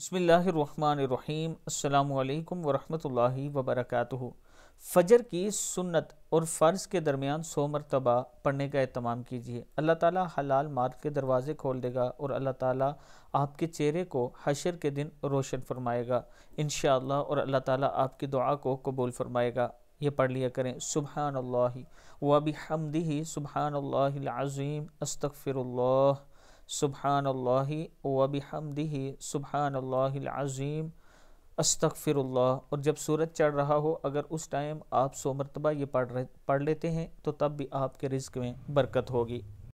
بسم اللہ الرحمن الرحیم السلام علیکم ورحمۃ اللہ وبرکاتہ فجر کی سنت اور فرض کے درمیان سو مرتبہ پڑھنے کا اہتمام کیجیے اللہ تعالیٰ حلال مار کے دروازے کھول دے گا اور اللہ تعالیٰ آپ کے چہرے کو حشر کے دن روشن فرمائے گا انشاءاللہ اور اللہ تعالیٰ آپ کی دعا کو قبول فرمائے گا یہ پڑھ لیا کریں سبحان اللہ و ابھی سبحان اللہ العظیم استغفر اللہ سبحان اللہ وبی ہمدہی سبحان اللہ العظیم استغفر اللہ اور جب سورج چڑھ رہا ہو اگر اس ٹائم آپ سو مرتبہ یہ پڑھ پڑھ لیتے ہیں تو تب بھی آپ کے رزق میں برکت ہوگی